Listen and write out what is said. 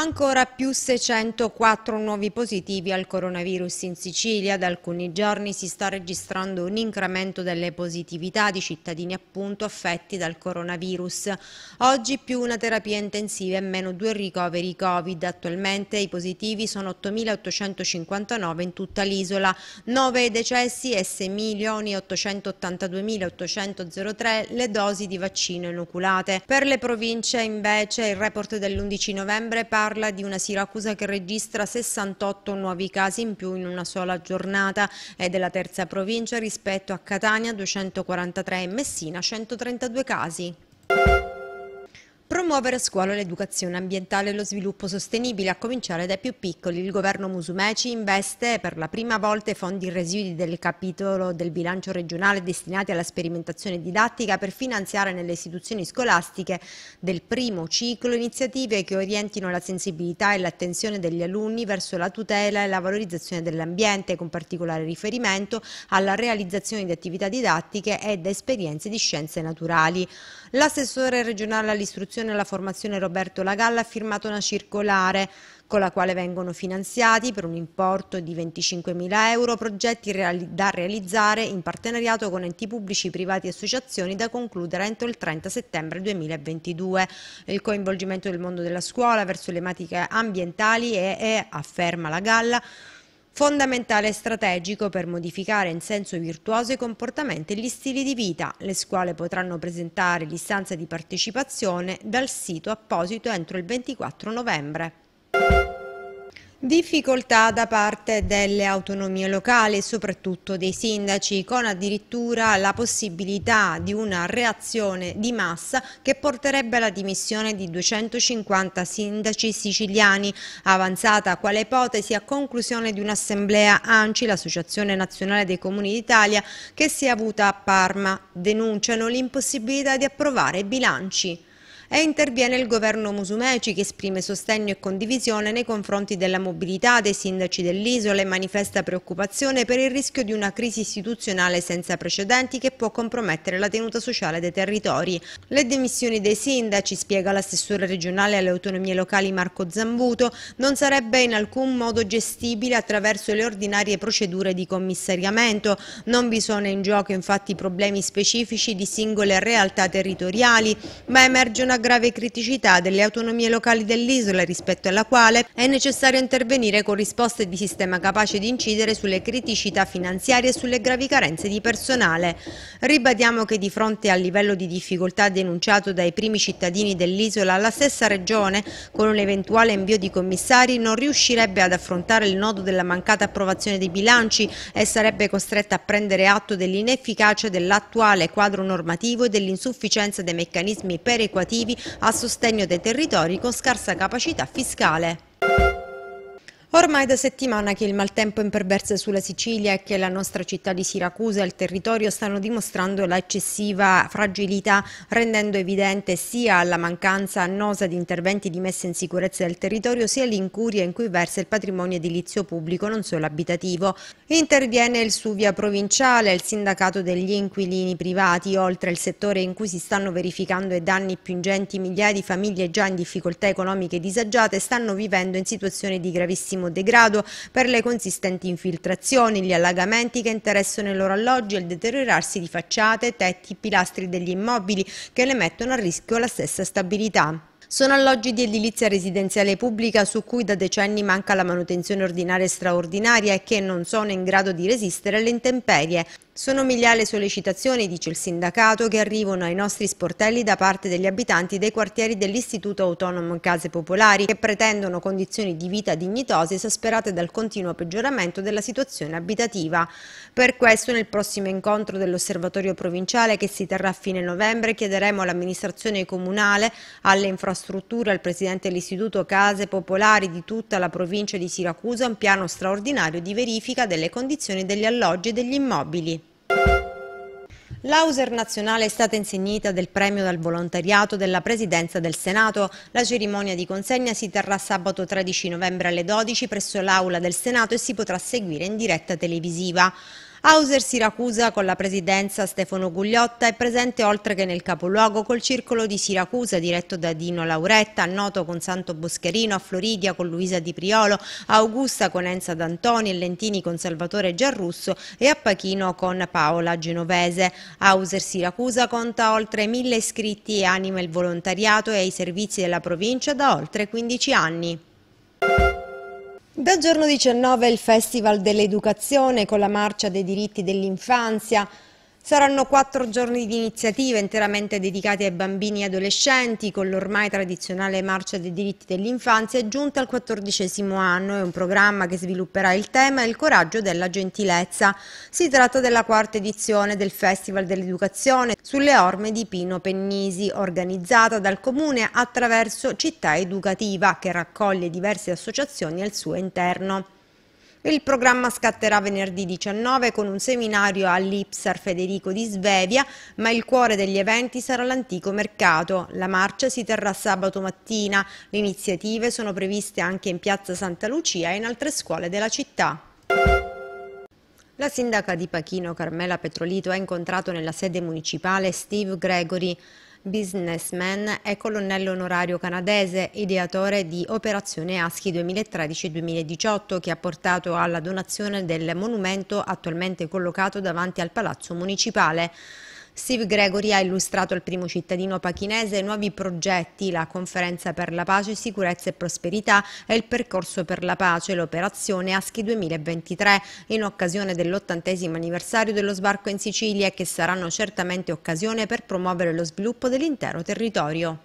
Ancora più 604 nuovi positivi al coronavirus in Sicilia. Da alcuni giorni si sta registrando un incremento delle positività di cittadini appunto affetti dal coronavirus. Oggi più una terapia intensiva e meno due ricoveri Covid. Attualmente i positivi sono 8.859 in tutta l'isola, 9 decessi e 6.882.803 le dosi di vaccino inoculate. Per le province invece il report dell'11 novembre parla parla di una Siracusa che registra 68 nuovi casi in più in una sola giornata è della terza provincia rispetto a Catania 243 e Messina 132 casi. Promuovere a scuola l'educazione ambientale e lo sviluppo sostenibile, a cominciare dai più piccoli. Il governo Musumeci investe per la prima volta i fondi residui del capitolo del bilancio regionale destinati alla sperimentazione didattica per finanziare nelle istituzioni scolastiche del primo ciclo iniziative che orientino la sensibilità e l'attenzione degli alunni verso la tutela e la valorizzazione dell'ambiente, con particolare riferimento alla realizzazione di attività didattiche ed esperienze di scienze naturali. L'assessore regionale all'istruzione Education e la formazione Roberto Lagalla ha firmato una circolare con la quale vengono finanziati per un importo di 25.000 euro progetti reali da realizzare in partenariato con enti pubblici, privati e associazioni da concludere entro il 30 settembre 2022. Il coinvolgimento del mondo della scuola verso le tematiche ambientali è, è afferma Lagalla, Fondamentale e strategico per modificare in senso virtuoso i comportamenti e gli stili di vita. Le scuole potranno presentare l'istanza di partecipazione dal sito apposito entro il 24 novembre. Difficoltà da parte delle autonomie locali e soprattutto dei sindaci, con addirittura la possibilità di una reazione di massa che porterebbe alla dimissione di 250 sindaci siciliani, avanzata quale ipotesi a conclusione di un'assemblea ANCI, l'Associazione Nazionale dei Comuni d'Italia, che si è avuta a Parma. Denunciano l'impossibilità di approvare bilanci e interviene il governo Musumeci che esprime sostegno e condivisione nei confronti della mobilità dei sindaci dell'isola e manifesta preoccupazione per il rischio di una crisi istituzionale senza precedenti che può compromettere la tenuta sociale dei territori. Le dimissioni dei sindaci, spiega l'assessore regionale alle autonomie locali Marco Zambuto, non sarebbe in alcun modo gestibile attraverso le ordinarie procedure di commissariamento. Non vi sono in gioco infatti problemi specifici di singole realtà territoriali, ma emerge una grave criticità delle autonomie locali dell'isola rispetto alla quale è necessario intervenire con risposte di sistema capace di incidere sulle criticità finanziarie e sulle gravi carenze di personale. Ribadiamo che di fronte al livello di difficoltà denunciato dai primi cittadini dell'isola, la stessa regione, con un eventuale invio di commissari, non riuscirebbe ad affrontare il nodo della mancata approvazione dei bilanci e sarebbe costretta a prendere atto dell'inefficacia dell'attuale quadro normativo e dell'insufficienza dei meccanismi perequativi a sostegno dei territori con scarsa capacità fiscale. Ormai da settimana che il maltempo imperversa sulla Sicilia e che la nostra città di Siracusa e il territorio stanno dimostrando l'eccessiva fragilità, rendendo evidente sia la mancanza annosa di interventi di messa in sicurezza del territorio, sia l'incuria in cui versa il patrimonio edilizio pubblico, non solo abitativo. Interviene il Suvia provinciale, il sindacato degli inquilini privati, oltre al settore in cui si stanno verificando i danni più ingenti, migliaia di famiglie già in difficoltà economiche disagiate stanno vivendo in situazioni di gravissima altissimo degrado per le consistenti infiltrazioni, gli allagamenti che interessano i loro alloggi e il deteriorarsi di facciate, tetti, pilastri degli immobili che le mettono a rischio la stessa stabilità. Sono alloggi di edilizia residenziale pubblica su cui da decenni manca la manutenzione ordinaria e straordinaria e che non sono in grado di resistere alle intemperie. Sono migliaia le sollecitazioni, dice il sindacato, che arrivano ai nostri sportelli da parte degli abitanti dei quartieri dell'Istituto Autonomo Case Popolari, che pretendono condizioni di vita dignitose esasperate dal continuo peggioramento della situazione abitativa. Per questo nel prossimo incontro dell'Osservatorio Provinciale che si terrà a fine novembre chiederemo all'amministrazione comunale, alle infrastrutture, al presidente dell'Istituto Case Popolari di tutta la provincia di Siracusa un piano straordinario di verifica delle condizioni degli alloggi e degli immobili. L'Auser nazionale è stata insignita del premio dal volontariato della Presidenza del Senato. La cerimonia di consegna si terrà sabato 13 novembre alle 12 presso l'Aula del Senato e si potrà seguire in diretta televisiva. Hauser Siracusa con la presidenza Stefano Gugliotta è presente oltre che nel capoluogo col circolo di Siracusa diretto da Dino Lauretta, Noto con Santo Boscherino, a Floridia con Luisa Di Priolo, a Augusta con Enza D'Antoni, Lentini con Salvatore Giarrusso e a Pachino con Paola Genovese. Hauser Siracusa conta oltre mille iscritti e anima il volontariato e i servizi della provincia da oltre 15 anni. Da giorno 19 il Festival dell'Educazione con la marcia dei diritti dell'infanzia Saranno quattro giorni di iniziative interamente dedicate ai bambini e adolescenti, con l'ormai tradizionale marcia dei diritti dell'infanzia giunta al quattordicesimo anno. È un programma che svilupperà il tema Il coraggio della gentilezza. Si tratta della quarta edizione del Festival dell'Educazione sulle orme di Pino Pennisi, organizzata dal Comune attraverso Città Educativa, che raccoglie diverse associazioni al suo interno. Il programma scatterà venerdì 19 con un seminario all'Ipsar Federico di Svevia, ma il cuore degli eventi sarà l'antico mercato. La marcia si terrà sabato mattina. Le iniziative sono previste anche in piazza Santa Lucia e in altre scuole della città. La sindaca di Pachino Carmela Petrolito ha incontrato nella sede municipale Steve Gregory businessman e colonnello onorario canadese, ideatore di Operazione Aschi 2013-2018 che ha portato alla donazione del monumento attualmente collocato davanti al Palazzo Municipale. Steve Gregory ha illustrato al primo cittadino pachinese nuovi progetti, la conferenza per la pace, sicurezza e prosperità e il percorso per la pace, l'operazione ASCHI 2023, in occasione dell'ottantesimo anniversario dello sbarco in Sicilia che saranno certamente occasione per promuovere lo sviluppo dell'intero territorio.